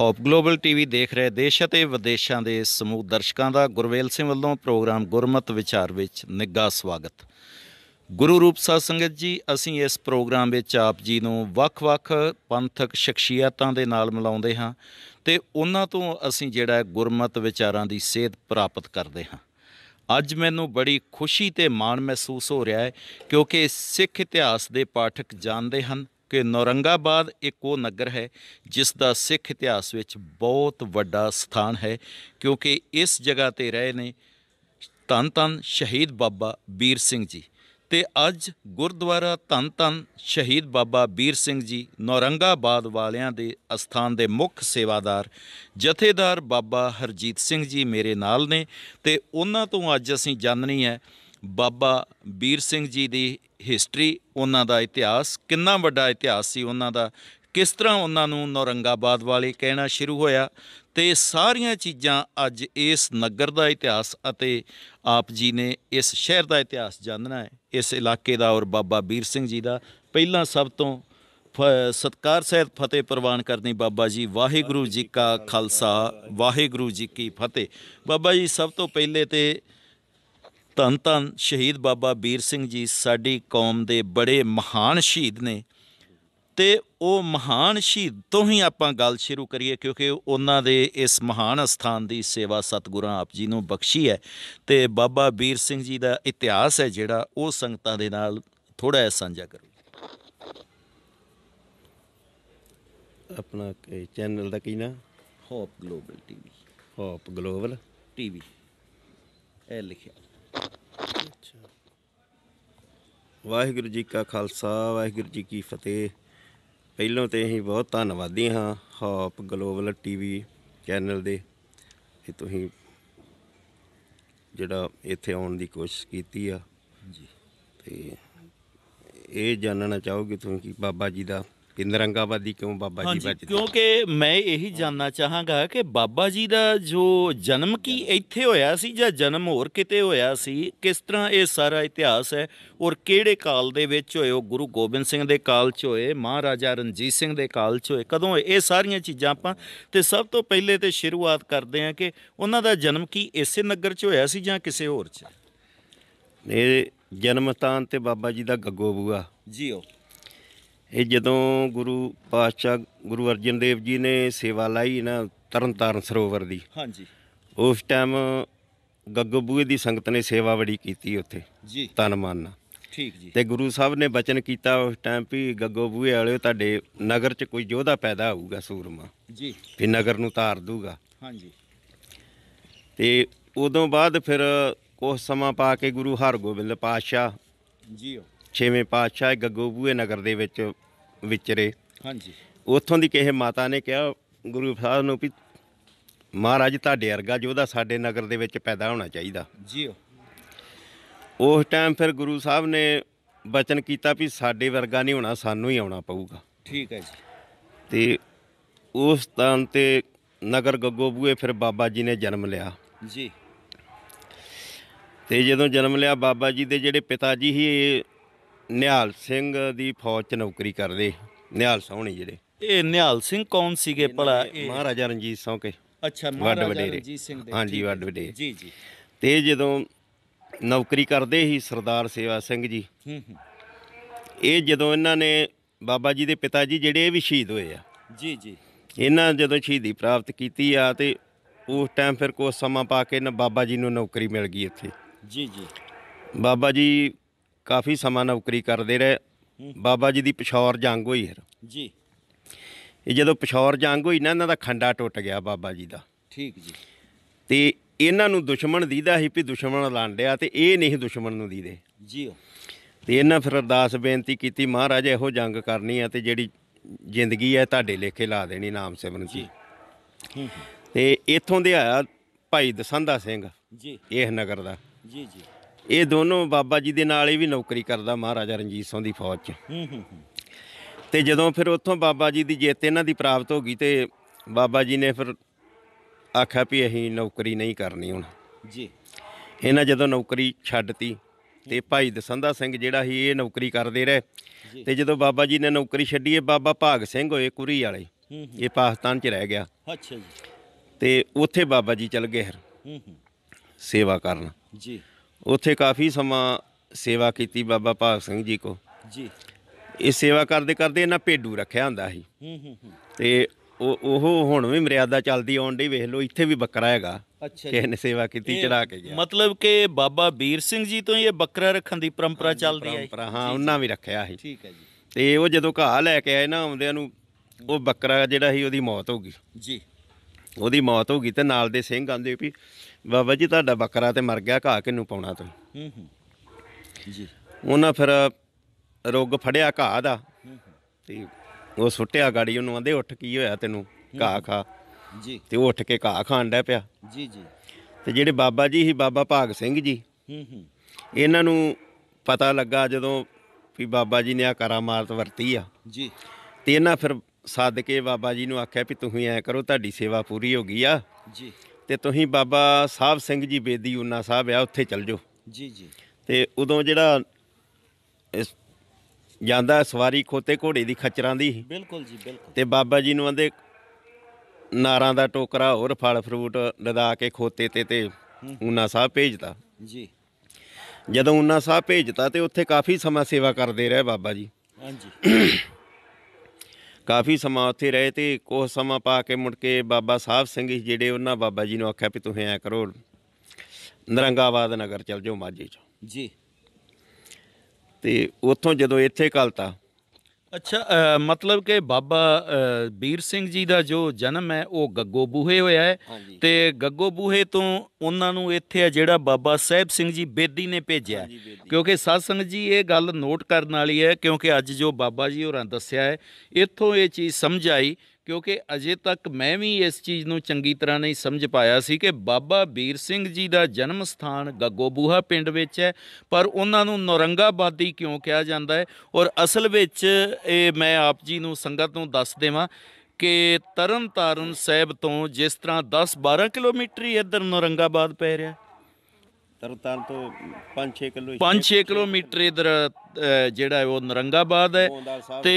hop global TV ਦੇਖ ਰਹੇ ਦੇਸ਼ ਅਤੇ ਵਿਦੇਸ਼ਾਂ ਦੇ ਸਮੂਹ ਦਰਸ਼ਕਾਂ ਦਾ ਗੁਰਵੇਲ ਸਿੰਘ ਵੱਲੋਂ ਪ੍ਰੋਗਰਾਮ ਗੁਰਮਤ ਵਿਚਾਰ ਵਿੱਚ ਨਿੱਘਾ ਸਵਾਗਤ ਗੁਰੂ ਰੂਪ ਸਾਧ ਸੰਗਤ ਜੀ ਅਸੀਂ ਇਸ ਪ੍ਰੋਗਰਾਮ ਵਿੱਚ ਆਪ ਜੀ ਨੂੰ ਵੱਖ-ਵੱਖ ਪੰਥਕ ਸ਼ਖਸੀਅਤਾਂ ਦੇ ਨਾਲ ਮਿਲਾਉਂਦੇ ਹਾਂ ਤੇ ਉਹਨਾਂ ਤੋਂ ਅਸੀਂ ਜਿਹੜਾ ਗੁਰਮਤ ਵਿਚਾਰਾਂ ਦੀ ਸੇਧ ਪ੍ਰਾਪਤ ਕਰਦੇ ਹਾਂ ਅੱਜ ਮੈਨੂੰ ਬੜੀ ਖੁਸ਼ੀ ਤੇ ਮਾਣ ਮਹਿਸੂਸ ਹੋ ਰਿਹਾ ਹੈ ਕਿਉਂਕਿ ਸਿੱਖ ਇਤਿਹਾਸ ਦੇ ਪਾਠਕ ਜਾਣਦੇ ਹਨ ਕਿ ਨੌਰੰਗਾਬਾਦ ਇੱਕ ਉਹ ਨਗਰ ਹੈ ਜਿਸ ਦਾ ਸਿੱਖ ਇਤਿਹਾਸ ਵਿੱਚ ਬਹੁਤ ਵੱਡਾ ਸਥਾਨ ਹੈ ਕਿਉਂਕਿ ਇਸ ਜਗ੍ਹਾ ਤੇ ਰਹੇ ਨੇ ਧੰਨ ਧੰਨ ਸ਼ਹੀਦ ਬਾਬਾ ਬੀਰ ਸਿੰਘ ਜੀ ਤੇ ਅੱਜ ਗੁਰਦੁਆਰਾ ਧੰਨ ਧੰਨ ਸ਼ਹੀਦ ਬਾਬਾ ਬੀਰ ਸਿੰਘ ਜੀ ਨੌਰੰਗਾਬਾਦ ਵਾਲਿਆਂ ਦੇ ਅਸਥਾਨ ਦੇ ਮੁੱਖ ਸੇਵਾਦਾਰ ਜਥੇਦਾਰ ਬਾਬਾ ਹਰਜੀਤ ਸਿੰਘ ਜੀ ਮੇਰੇ ਨਾਲ ਨੇ ਤੇ ਉਹਨਾਂ ਤੋਂ ਅੱਜ ਅਸੀਂ ਜਾਣਨੀ ਹੈ ਬਾਬਾ ਵੀਰ ਸਿੰਘ ਜੀ ਦੀ ਹਿਸਟਰੀ ਉਹਨਾਂ ਦਾ ਇਤਿਹਾਸ ਕਿੰਨਾ ਵੱਡਾ ਇਤਿਹਾਸ ਸੀ ਉਹਨਾਂ ਦਾ ਕਿਸ ਤਰ੍ਹਾਂ ਉਹਨਾਂ ਨੂੰ ਨੌਰੰਗਾਬਾਦ ਵਾਲੇ ਕਹਿਣਾ ਸ਼ੁਰੂ ਹੋਇਆ ਤੇ ਸਾਰੀਆਂ ਚੀਜ਼ਾਂ ਅੱਜ ਇਸ ਨਗਰ ਦਾ ਇਤਿਹਾਸ ਅਤੇ ਆਪ ਜੀ ਨੇ ਇਸ ਸ਼ਹਿਰ ਦਾ ਇਤਿਹਾਸ ਜਾਣਨਾ ਹੈ ਇਸ ਇਲਾਕੇ ਦਾ ਔਰ ਬਾਬਾ ਵੀਰ ਸਿੰਘ ਜੀ ਦਾ ਪਹਿਲਾਂ ਸਭ ਤੋਂ ਸਤਕਾਰ ਸਹਿਤ ਫਤਿਹ ਪ੍ਰਵਾਨ ਕਰਨੀ ਬਾਬਾ ਜੀ ਵਾਹਿਗੁਰੂ ਜੀ ਕਾ ਖਾਲਸਾ ਵਾਹਿਗੁਰੂ ਜੀ ਕੀ ਫਤਿਹ ਬਾਬਾ ਜੀ ਸਭ ਤੋਂ ਪਹਿਲੇ ਤੇ ਧੰਨ ਧੰਨ ਸ਼ਹੀਦ ਬਾਬਾ ਵੀਰ ਸਿੰਘ ਜੀ ਸਾਡੀ ਕੌਮ ਦੇ ਬੜੇ ਮਹਾਨ ਸ਼ਹੀਦ ਨੇ ਤੇ ਉਹ ਮਹਾਨ ਸ਼ਹੀਦ ਤੋਂ ਹੀ ਆਪਾਂ ਗੱਲ ਸ਼ੁਰੂ ਕਰੀਏ ਕਿਉਂਕਿ ਉਹਨਾਂ ਦੇ ਇਸ ਮਹਾਨ ਸਥਾਨ ਦੀ ਸੇਵਾ ਸਤਿਗੁਰਾਂ ਆਪ ਜੀ ਨੂੰ ਬਖਸ਼ੀ ਹੈ ਤੇ ਬਾਬਾ ਵੀਰ ਸਿੰਘ ਜੀ ਦਾ ਇਤਿਹਾਸ ਹੈ ਜਿਹੜਾ ਉਹ ਸੰਗਤਾਂ ਦੇ ਨਾਲ ਥੋੜਾ ਜਿਹਾ ਸਾਂਝਾ ਕਰੋ ਆਪਣਾ ਚੈਨਲ ਦਾ ਕੀ ਨਾਮ hope global TV hope global TV ਇਹ ਲਿਖਿਆ ਵਾਹਿਗੁਰੂ ਜੀ ਕਾ ਖਾਲਸਾ ਵਾਹਿਗੁਰੂ ਜੀ ਕੀ ਫਤਿਹ ਪਹਿਲਾਂ ਤੇ ਅਸੀਂ ਬਹੁਤ ਧੰਨਵਾਦੀ ਹਾਂ ਹੌਪ ਗਲੋਬਲ ਟੀਵੀ ਚੈਨਲ ਦੇ ਕਿ ਤੁਸੀਂ ਜਿਹੜਾ ਇੱਥੇ ਆਉਣ ਦੀ ਕੋਸ਼ਿਸ਼ ਕੀਤੀ ਆ ਜੀ ਤੇ ਇਹ ਜਾਣਨਾ ਚਾਹੋਗੇ ਤੁਸੀਂ ਕਿ ਬਾਬਾ ਜੀ ਦਾ ਇੰਦਰੰਗਾਬਾਦੀ ਕਿਉਂ ਬਾਬਾ ਜੀ ਬਚਦੇ ਕਿਉਂਕਿ ਮੈਂ ਇਹੀ ਜਾਨਣਾ ਚਾਹਾਂਗਾ ਕਿ ਬਾਬਾ ਜੀ ਦਾ ਜੋ ਜਨਮ ਕੀ ਇੱਥੇ ਹੋਇਆ ਸੀ ਜਾਂ ਜਨਮ ਹੋਰ ਕਿਤੇ ਹੋਇਆ ਸੀ ਕਿਸ ਤਰ੍ਹਾਂ ਇਹ ਸਾਰਾ ਇਤਿਹਾਸ ਹੈ ਔਰ ਕਿਹੜੇ ਕਾਲ ਦੇ ਵਿੱਚ ਹੋਏ ਉਹ ਗੁਰੂ ਗੋਬਿੰਦ ਸਿੰਘ ਦੇ ਕਾਲ 'ਚ ਹੋਏ ਮਹਾਰਾਜਾ ਰਣਜੀਤ ਸਿੰਘ ਦੇ ਕਾਲ 'ਚ ਹੋਏ ਕਦੋਂ ਇਹ ਸਾਰੀਆਂ ਚੀਜ਼ਾਂ ਆਪਾਂ ਤੇ ਸਭ ਤੋਂ ਪਹਿਲੇ ਤੇ ਸ਼ੁਰੂਆਤ ਕਰਦੇ ਹਾਂ ਕਿ ਉਹਨਾਂ ਦਾ ਜਨਮ ਕੀ ਇਸੇ ਨਗਰ 'ਚ ਹੋਇਆ ਸੀ ਜਾਂ ਕਿਸੇ ਹੋਰ 'ਚ ਇਹ ਜਨਮ ਸਥਾਨ ਤੇ ਬਾਬਾ ਜੀ ਦਾ ਗੱਗੋ ਬੂਆ ਜੀਓ ਇਹ ਜਦੋਂ ਗੁਰੂ ਪਾਤਸ਼ਾਹ ਗੁਰੂ ਅਰਜਨ ਦੇਵ ਜੀ ਨੇ ਸੇਵਾ ਲਈ ਨਾ ਤਰਨਤਾਰਨ ਸਰੋਵਰ ਦੀ ਹਾਂਜੀ ਉਸ ਟਾਈਮ ਗੱਗੂ ਬੂਏ ਦੀ ਸੰਗਤ ਨੇ ਸੇਵਾ ਬੜੀ ਕੀਤੀ ਉੱਥੇ ਜੀ ਤਨ ਮਨ ਨਾਲ ਠੀਕ ਜੀ ਤੇ ਗੁਰੂ ਸਾਹਿਬ ਨੇ ਬਚਨ ਕੀਤਾ ਉਸ ਟਾਈਮ ਵੀ ਗੱਗੋ ਬੂਏ ਵਾਲਿਓ ਤੁਹਾਡੇ ਨਗਰ 'ਚ ਕੋਈ ਯੋਧਾ ਪੈਦਾ ਹੋਊਗਾ ਸੂਰਮਾ ਜੀ ਵੀ ਨਗਰ ਨੂੰ ਤਾਰ ਦੂਗਾ ਹਾਂਜੀ ਤੇ ਉਦੋਂ ਬਾਅਦ ਫਿਰ ਕੁਝ ਸਮਾਂ ਪਾ ਕੇ ਗੁਰੂ ਹਰਗੋਬਿੰਦ ਪਾਤਸ਼ਾਹ ਜੀ ਛੇਵੇਂ ਪਾਤਸ਼ਾਹ ਗੱਗੋਬੂਏ ਨਗਰ ਦੇ ਵਿੱਚ ਵਿਚਰੇ ਹਾਂਜੀ ਉੱਥੋਂ ਦੀ ਕਿਸੇ ਮਾਤਾ ਨੇ ਕਿਹਾ ਗੁਰੂ ਸਾਹਿਬ ਨੂੰ ਵੀ ਮਹਾਰਾਜ ਤੁਹਾਡੇ ਵਰਗਾ ਜੋਧਾ ਸਾਡੇ ਨਗਰ ਦੇ ਵਿੱਚ ਪੈਦਾ ਹੋਣਾ ਚਾਹੀਦਾ ਜੀ ਉਸ ਟਾਈਮ ਫਿਰ ਗੁਰੂ ਸਾਹਿਬ ਨੇ ਬਚਨ ਕੀਤਾ ਵੀ ਸਾਡੇ ਵਰਗਾ ਨਹੀਂ ਹੋਣਾ ਸਾਨੂੰ ਹੀ ਆਉਣਾ ਪਊਗਾ ਠੀਕ ਹੈ ਜੀ ਤੇ ਉਸ ਤਾਂ ਤੇ ਨਗਰ ਗੱਗੋਬੂਏ ਫਿਰ ਬਾਬਾ ਜੀ ਨੇ ਜਨਮ ਲਿਆ ਜੀ ਤੇ ਜਦੋਂ ਜਨਮ ਲਿਆ ਬਾਬਾ ਜੀ ਦੇ ਜਿਹੜੇ ਪਿਤਾ ਜੀ ਸੀ ਨਿਹਾਲ ਸਿੰਘ ਦੀ ਫੌਜ 'ਚ ਨੌਕਰੀ ਕਰਦੇ ਨਿਹਾਲ ਸੋਹਣੀ ਜਿਹੜੇ ਇਹ ਨਿਹਾਲ ਸਿੰਘ ਕੌਣ ਸੀਗੇ ਭਲਾ ਇਹ ਮਹਾਰਾਜਾ ਰਣਜੀਤ ਸਿੰਘ ਕੇ ਅੱਛਾ ਮਹਾਰਾਜਾ ਰਣਜੀਤ ਸਿੰਘ ਦੇ ਹਾਂਜੀ ਵੱਡ ਵਡੇਰੇ ਜੀ ਜੀ ਤੇ ਜਦੋਂ ਨੌਕਰੀ ਕਰਦੇ ਸੀ ਸਰਦਾਰ ਸੇਵਾ ਸਿੰਘ ਜੀ ਇਹ ਜਦੋਂ ਇਹਨਾਂ ਨੇ ਬਾਬਾ ਜੀ ਦੇ ਪਿਤਾ ਜੀ ਜਿਹੜੇ ਇਹ ਵੀ ਸ਼ਹੀਦ ਹੋਏ ਆ ਜੀ ਜੀ ਇਹਨਾਂ ਜਦੋਂ ਸ਼ਹੀਦੀ ਪ੍ਰਾਪਤ ਕੀਤੀ ਆ ਤੇ ਉਸ ਟਾਈਮ ਫਿਰ ਕੋਈ ਸਮਾਂ ਪਾ ਕੇ ਨਾ ਬਾਬਾ ਜੀ ਨੂੰ ਨੌਕਰੀ ਮਿਲ ਗਈ ਇੱਥੇ ਜੀ ਜੀ ਬਾਬਾ ਜੀ ਕਾਫੀ ਸਮਾਂ ਨੌਕਰੀ ਕਰਦੇ ਰਹੇ ਬਾਬਾ ਜੀ ਦੀ ਪਿਸ਼ੌਰ ਜੰਗ ਹੋਈ ਫਿਰ ਜੀ ਇਹ ਜਦੋਂ ਪਿਸ਼ੌਰ ਜੰਗ ਹੋਈ ਨਾ ਇਹਨਾਂ ਦਾ ਖੰਡਾ ਟੁੱਟ ਗਿਆ ਬਾਬਾ ਜੀ ਦਾ ਠੀਕ ਜੀ ਤੇ ਇਹਨਾਂ ਨੂੰ ਦੁਸ਼ਮਣ ਦੀਦਾ ਸੀ ਵੀ ਦੁਸ਼ਮਣ ਲਾਂਡਿਆ ਤੇ ਇਹ ਨਹੀਂ ਦੁਸ਼ਮਣ ਨੂੰ ਦੀਦੇ ਜੀ ਤੇ ਇਹਨਾਂ ਫਿਰ ਅਰਦਾਸ ਬੇਨਤੀ ਕੀਤੀ ਮਹਾਰਾਜ ਇਹੋ ਜੰਗ ਕਰਨੀ ਆ ਤੇ ਜਿਹੜੀ ਜ਼ਿੰਦਗੀ ਹੈ ਤੁਹਾਡੇ ਲੇਖੇ ਲਾ ਦੇਣੀ ਨਾਮ ਸਿਮਰਨ ਜੀ ਤੇ ਇਥੋਂ ਦੇ ਆਇਆ ਭਾਈ ਦਸੰਦਾ ਸਿੰਘ ਜੀ ਇਹ ਨਗਰ ਦਾ ਜੀ ਜੀ ਇਹ ਦੋਨੋਂ ਬਾਬਾ ਜੀ ਦੇ ਨਾਲ ਇਹ ਵੀ ਨੌਕਰੀ ਕਰਦਾ ਮਹਾਰਾਜਾ ਰਣਜੀਤ ਸਿੰਘ ਦੀ ਫੌਜ 'ਚ ਹੂੰ ਹੂੰ ਤੇ ਜਦੋਂ ਫਿਰ ਉੱਥੋਂ ਬਾਬਾ ਜੀ ਦੀ ਜਿੱਤ ਇਹਨਾਂ ਦੀ ਪ੍ਰਾਪਤ ਹੋ ਗਈ ਤੇ ਬਾਬਾ ਜੀ ਨੇ ਫਿਰ ਆਖਿਆ ਵੀ ਅਸੀਂ ਨੌਕਰੀ ਨਹੀਂ ਕਰਨੀ ਹੁਣ ਜੀ ਇਹਨਾਂ ਜਦੋਂ ਨੌਕਰੀ ਛੱਡਤੀ ਤੇ ਭਾਈ ਦਸੰਦਾ ਸਿੰਘ ਜਿਹੜਾ ਸੀ ਇਹ ਨੌਕਰੀ ਕਰਦੇ ਰਹੇ ਤੇ ਜਦੋਂ ਬਾਬਾ ਜੀ ਨੇ ਨੌਕਰੀ ਛੱਡੀ ਇਹ ਬਾਬਾ ਭਾਗ ਸਿੰਘ ਹੋਏ ਕੁਰੀ ਵਾਲੇ ਇਹ ਪਾਕਿਸਤਾਨ 'ਚ ਰਹਿ ਗਿਆ ਅੱਛਾ ਜੀ ਤੇ ਉੱਥੇ ਬਾਬਾ ਜੀ ਚਲ ਗਏ ਹੂੰ ਸੇਵਾ ਕਰਨ ਜੀ ਉੱਥੇ ਕਾਫੀ ਸਮਾਂ ਸੇਵਾ ਕੀਤੀ ਬਾਬਾ ਭਾਗ ਸਿੰਘ ਜੀ ਕੋ ਜੀ ਇਹ ਸੇਵਾ ਕਰਦੇ ਕਰਦੇ ਇਹਨਾਂ ਪੇਡੂ ਰੱਖਿਆ ਹੁੰਦਾ ਸੀ ਹੂੰ ਹੂੰ ਤੇ ਉਹ ਉਹ ਹੁਣ ਵੀ ਮਰਿਆਦਾ ਚੱਲਦੀ ਆਉਣ ਦੀ ਵੇਖ ਲਓ ਇੱਥੇ ਵੀ ਬੱਕਰਾ ਹੈਗਾ ਅੱਛਾ ਨੇ ਸੇਵਾ ਕੀਤੀ ਚੜਾ ਕੇ ਗਿਆ ਮਤਲਬ ਕਿ ਬਾਬਾ ਵੀਰ ਸਿੰਘ ਜੀ ਤੋਂ ਇਹ ਬੱਕਰਾ ਰੱਖਣ ਦੀ ਪਰੰਪਰਾ ਚੱਲਦੀ ਆਈ ਹਾਂ ਉਹਨਾਂ ਵੀ ਰੱਖਿਆ ਸੀ ਠੀਕ ਹੈ ਜੀ ਤੇ ਉਹ ਜਦੋਂ ਘਾਹ ਲੈ ਕੇ ਆਏ ਨਾ ਆਉਂਦਿਆਂ ਨੂੰ ਉਹ ਬੱਕਰਾ ਜਿਹੜਾ ਸੀ ਉਹਦੀ ਮੌਤ ਹੋ ਗਈ ਜੀ ਉਹਦੀ ਮੌਤ ਹੋ ਗਈ ਤੇ ਨਾਲ ਦੇ ਸਿੰਘ ਆਂਦੇ ਵੀ ਬਾਬਾ ਜੀ ਤੁਹਾਡਾ ਬੱਕਰਾ ਤੇ ਮਰ ਗਿਆ ਘਾ ਕਿਨੂੰ ਪਾਉਣਾ ਤੂੰ ਹੂੰ ਹੂੰ ਜੀ ਉਹਨਾਂ ਫਿਰ ਰੋਗ ਫੜਿਆ ਘਾ ਦਾ ਤੇ ਉਹ ਸੁੱਟਿਆ ਗਾੜੀ ਉਹਨੂੰ ਆਂਦੇ ਉੱਠ ਕੀ ਹੋਇਆ ਤੈਨੂੰ ਘਾ ਖਾ ਜੀ ਤੇ ਉੱਠ ਕੇ ਘਾ ਖਾਣ ਡਿਆ ਪਿਆ ਜੀ ਜੀ ਤੇ ਜਿਹੜੇ ਬਾਬਾ ਜੀ ਸੀ ਬਾਬਾ ਭਾਗ ਸਿੰਘ ਜੀ ਹੂੰ ਹੂੰ ਇਹਨਾਂ ਨੂੰ ਪਤਾ ਲੱਗਾ ਜਦੋਂ ਵੀ ਬਾਬਾ ਜੀ ਨੇ ਆ ਕਰਾਮਾਤ ਵਰਤੀ ਆ ਜੀ ਤੇ ਇਹਨਾਂ ਫਿਰ ਸਾਦਕੇ ਬਾਬਾ ਜੀ ਨੂੰ ਆਖਿਆ ਵੀ ਤੁਸੀਂ ਐ ਕਰੋ ਤੁਹਾਡੀ ਸੇਵਾ ਪੂਰੀ ਹੋ ਗਈ ਆ ਜੀ ਤੇ ਤੁਸੀਂ ਬਾਬਾ ਸਾਹਿਬ ਸਿੰਘ ਜੀ ਬੇਦੀ ਉਨਾ ਸਾਹਿਬ ਆ ਉੱਥੇ ਚੱਲ ਜਾਓ ਜੀ ਜੀ ਤੇ ਉਦੋਂ ਜਿਹੜਾ ਇਸ ਜਾਂਦਾ ਸਵਾਰੀ ਖੋਤੇ ਘੋੜੇ ਦੀ ਖਚਰਾਂ ਦੀ ਬਿਲਕੁਲ ਜੀ ਬਿਲਕੁਲ ਤੇ ਬਾਬਾ ਜੀ ਨੂੰ ਆਂਦੇ ਨਾਰਾਂ ਦਾ ਟੋਕਰਾ ਹੋਰ ਫਲ ਫਰੂਟ ਲਦਾ ਕੇ ਖੋਤੇ ਤੇ ਤੇ ਉਨਾ ਸਾਹਿਬ ਭੇਜਦਾ ਜੀ ਜਦੋਂ ਉਨਾ ਸਾਹਿਬ ਭੇਜਦਾ ਤੇ ਉੱਥੇ ਕਾਫੀ ਸਮਾਂ ਸੇਵਾ ਕਰਦੇ ਰਹੇ ਬਾਬਾ ਜੀ ਹਾਂਜੀ ਕਾਫੀ ਸਮਾਂ ਉੱਥੇ ਰਹੇ ਤੇ ਕੋਹ ਸਮਾਂ ਪਾ ਕੇ ਮੁੜ ਕੇ ਬਾਬਾ ਸਾਹਿਬ ਸਿੰਘ ਜੀ ਜਿਹੜੇ ਉਹਨਾਂ ਬਾਬਾ ਜੀ ਨੂੰ ਆਖਿਆ ਵੀ ਤੁਸੀਂ ਐ ਕਰੋ ਨਰੰਗਾਬਾਦ ਨਗਰ ਚਲ ਜਾਓ ਮਾਝੇ ਚ ਜੀ ਤੇ ਉੱਥੋਂ ਜਦੋਂ ਇੱਥੇ ਕਲਤਾ ਅੱਛਾ ਮਤਲਬ ਕਿ ਬਾਬਾ ਵੀਰ ਸਿੰਘ ਜੀ ਦਾ ਜੋ ਜਨਮ ਹੈ ਉਹ ਗੱਗੋ ਬੂਹੇ ਹੋਇਆ ਹੈ ਤੇ ਗੱਗੋ ਬੂਹੇ ਤੋਂ ਉਹਨਾਂ ਨੂੰ ਇੱਥੇ ਹੈ ਜਿਹੜਾ ਬਾਬਾ ਸਾਹਿਬ ਸਿੰਘ ਜੀ ਬੇਦੀ ਨੇ ਭੇਜਿਆ ਕਿਉਂਕਿ ਸਾਧ ਸੰਗਤ ਜੀ ਇਹ ਗੱਲ ਨੋਟ ਕਰਨ ਵਾਲੀ ਹੈ ਕਿਉਂਕਿ ਅੱਜ ਜੋ ਬਾਬਾ ਜੀ ਹੋਰਾਂ ਦੱਸਿਆ ਹੈ ਇੱਥੋਂ ਇਹ ਚੀਜ਼ ਸਮਝ ਆਈ ਕਿਉਂਕਿ ਅਜੇ ਤੱਕ ਮੈਂ ਵੀ ਇਸ ਚੀਜ਼ ਨੂੰ ਚੰਗੀ ਤਰ੍ਹਾਂ ਨਹੀਂ ਸਮਝ ਪਾਇਆ ਸੀ ਕਿ ਬਾਬਾ ਵੀਰ ਸਿੰਘ ਜੀ ਦਾ ਜਨਮ ਸਥਾਨ ਗੱਗੋਬੂਹਾ ਪਿੰਡ ਵਿੱਚ ਹੈ ਪਰ ਉਹਨਾਂ ਨੂੰ ਨੌਰੰਗਾਬਾਦੀ ਕਿਉਂ ਕਿਹਾ ਜਾਂਦਾ ਹੈ ਔਰ ਅਸਲ ਵਿੱਚ ਇਹ ਮੈਂ ਆਪ ਜੀ ਨੂੰ ਸੰਗਤ ਨੂੰ ਦੱਸ ਦੇਵਾਂ ਕਿ ਤਰਨ ਤਾਰਨ ਸਾਹਿਬ ਤੋਂ ਜਿਸ ਤਰ੍ਹਾਂ 10-12 ਕਿਲੋਮੀਟਰ ਹੀ ਇੱਧਰ ਨੌਰੰਗਾਬਾਦ ਪੈ ਰਿਹਾ ਤਰਨਤਾਰਨ ਤੋਂ 5-6 ਕਿਲੋ 5-6 ਕਿਲੋਮੀਟਰ ਇਧਰ ਜਿਹੜਾ ਉਹ ਨਰੰਗਾਬਾਦ ਹੈ ਤੇ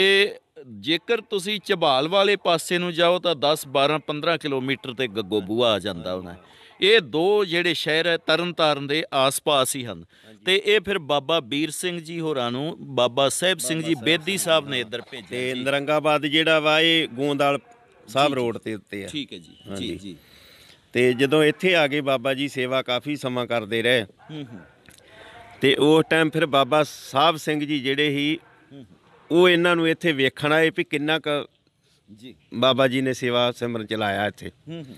ਜੇਕਰ ਤੁਸੀਂ ਚਬਾਲ ਵਾਲੇ ਪਾਸੇ ਨੂੰ ਜਾਓ ਤਾਂ 10 12 15 ਕਿਲੋਮੀਟਰ ਤੇ ਗੱਗੋ ਬੂਆ ਆ ਜਾਂਦਾ ਹੋਣਾ ਇਹ ਦੋ ਜਿਹੜੇ ਸ਼ਹਿਰ ਹੈ ਤਰਨਤਾਰਨ ਦੇ ਆਸ-ਪਾਸ ਹੀ ਹਨ ਤੇ ਇਹ ਫਿਰ ਬਾਬਾ ਵੀਰ ਸਿੰਘ ਜੀ ਹੋਰਾਂ ਨੂੰ ਬਾਬਾ ਸਾਹਿਬ ਸਿੰਘ ਜੀ ਬੇਦੀ ਸਾਹਿਬ ਨੇ ਇੱਧਰ ਭੇਜਿਆ ਤੇ ਨਰੰਗਾਬਾਦ ਜਿਹੜਾ ਵਾ ਇਹ ਗੋਂਦਾਲ ਸਾਹਿਬ ਰੋਡ ਤੇ ਉੱਤੇ ਆ ਠੀਕ ਹੈ ਜੀ ਜੀ ਜੀ ਤੇ ਜਦੋਂ ਇੱਥੇ ਆ ਗਏ ਬਾਬਾ ਜੀ ਸੇਵਾ ਕਾਫੀ ਸਮਾਂ ਕਰਦੇ ਰਹੇ ਤੇ ਉਸ ਟਾਈਮ ਫਿਰ ਬਾਬਾ ਸਾਹਿਬ ਸਿੰਘ ਜੀ ਜਿਹੜੇ ਹੀ ਉਹ ਇਹਨਾਂ ਨੂੰ ਇੱਥੇ ਵੇਖਣਾ ਹੈ ਵੀ ਕਿੰਨਾ ਕ ਜੀ ਬਾਬਾ ਜੀ ਨੇ ਸੇਵਾ ਸਿਮਰਨ ਚਲਾਇਆ ਇੱਥੇ ਹੂੰ ਹੂੰ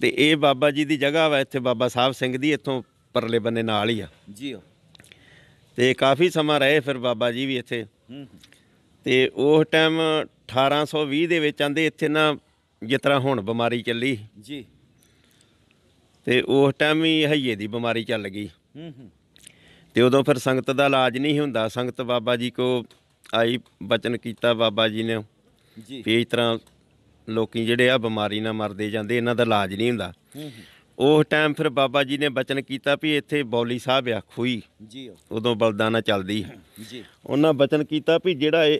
ਤੇ ਇਹ ਬਾਬਾ ਜੀ ਦੀ ਜਗ੍ਹਾ ਵਾ ਇੱਥੇ ਬਾਬਾ ਸਾਹਿਬ ਸਿੰਘ ਦੀ ਇੱਥੋਂ ਪਰਲੇ ਬੰਨੇ ਨਾਲ ਹੀ ਆ ਜੀ ਤੇ ਕਾਫੀ ਸਮਾਂ ਰਹੇ ਫਿਰ ਬਾਬਾ ਜੀ ਵੀ ਇੱਥੇ ਹੂੰ ਤੇ ਉਹ ਟਾਈਮ 1820 ਦੇ ਵਿੱਚ ਆਂਦੇ ਇੱਥੇ ਨਾ ਜਿਤਰਾ ਹੁਣ ਬਿਮਾਰੀ ਚੱਲੀ ਜੀ ਤੇ ਉਸ ਟਾਈਮ ਹੀ ਹਈਏ ਦੀ ਬਿਮਾਰੀ ਚੱਲ ਗਈ ਹੂੰ ਹੂੰ ਤੇ ਉਦੋਂ ਫਿਰ ਸੰਗਤ ਦਾ ਇਲਾਜ ਨਹੀਂ ਹੁੰਦਾ ਸੰਗਤ ਬਾਬਾ ਜੀ ਕੋ ਆਈ ਬਚਨ ਕੀਤਾ ਬਾਬਾ ਜੀ ਨੇ ਜੀ ਇਸ ਤਰ੍ਹਾਂ ਲੋਕੀ ਜਿਹੜੇ ਆ ਬਿਮਾਰੀ ਨਾਲ ਮਰਦੇ ਜਾਂਦੇ ਇਹਨਾਂ ਦਾ ਇਲਾਜ ਨਹੀਂ ਹੁੰਦਾ ਉਹ ਟਾਈਮ ਫਿਰ ਬਾਬਾ ਜੀ ਨੇ ਬਚਨ ਕੀਤਾ ਵੀ ਇੱਥੇ ਬੌਲੀ ਸਾਹਿਬ ਆ ਖੂਈ ਜੀ ਉਦੋਂ ਬਲਦਾਨਾ ਚੱਲਦੀ ਜੀ ਉਹਨਾਂ ਬਚਨ ਕੀਤਾ ਵੀ ਜਿਹੜਾ ਇਹ